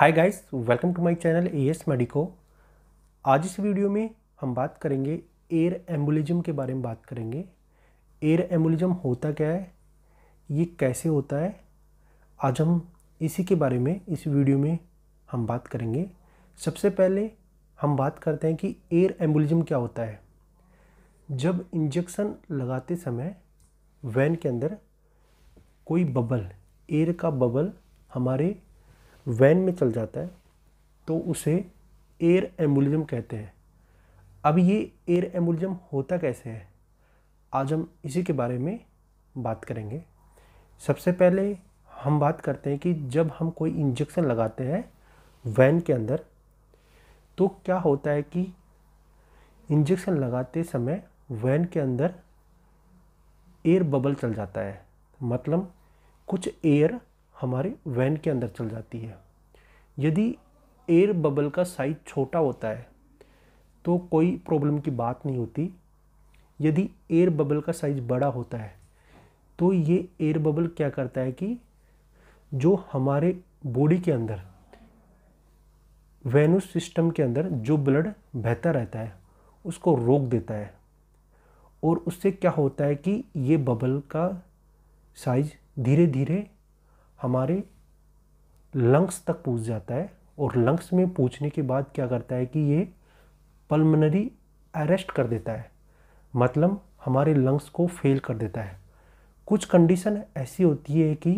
hi guys welcome to my channel A S medico आज इस video में हम बात करेंगे एयर एम्बुलिज्म के बारे में बात करेंगे एयर एम्बुलिज्म होता क्या है ये कैसे होता है आज हम इसी के बारे में इस वीडियो में हम बात करेंगे सबसे पहले हम बात करते हैं कि एयर एम्बुलिज्म क्या होता है जब इंजेक्शन लगाते समय वैन के अंदर कोई बबल एयर का बबल हमारे वैन में चल जाता है तो उसे एयर एम्बुलिज्म कहते हैं अब ये एयर एम्बुलिज्म होता कैसे है आज हम इसी के बारे में बात करेंगे सबसे पहले हम बात करते हैं कि जब हम कोई इंजेक्शन लगाते हैं वैन के अंदर तो क्या होता है कि इंजेक्शन लगाते समय वैन के अंदर एयर बबल चल जाता है मतलब कुछ एयर हमारे वैन के अंदर चल जाती है यदि एयर बबल का साइज छोटा होता है तो कोई प्रॉब्लम की बात नहीं होती यदि एयर बबल का साइज बड़ा होता है तो ये एयर बबल क्या करता है कि जो हमारे बॉडी के अंदर वेनस सिस्टम के अंदर जो ब्लड बहता रहता है उसको रोक देता है और उससे क्या होता है कि ये बबल का साइज धीरे धीरे हमारे लंग्स तक पूछ जाता है और लंग्स में पूछने के बाद क्या करता है कि ये पल्मनरी अरेस्ट कर देता है मतलब हमारे लंग्स को फेल कर देता है कुछ कंडीशन ऐसी होती है कि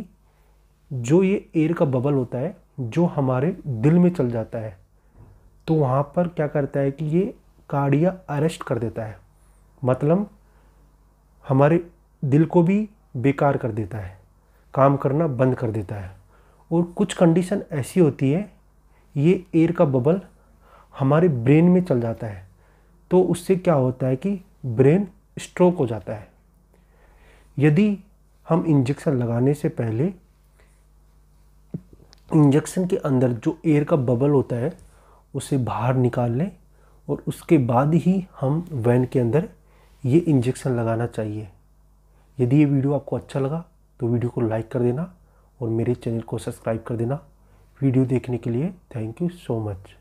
जो ये एयर का बबल होता है जो हमारे दिल में चल जाता है तो वहाँ पर क्या करता है कि ये कार्डिया अरेस्ट कर देता है मतलब हमारे दिल को भी बेकार कर देता है काम करना बंद कर देता है और कुछ कंडीशन ऐसी होती है ये एयर का बबल हमारे ब्रेन में चल जाता है तो उससे क्या होता है कि ब्रेन स्ट्रोक हो जाता है यदि हम इंजेक्शन लगाने से पहले इंजेक्शन के अंदर जो एयर का बबल होता है उसे बाहर निकाल लें और उसके बाद ही हम वैन के अंदर ये इंजेक्शन लगाना चाहिए यदि ये वीडियो आपको अच्छा लगा तो वीडियो को लाइक कर देना और मेरे चैनल को सब्सक्राइब कर देना वीडियो देखने के लिए थैंक यू सो मच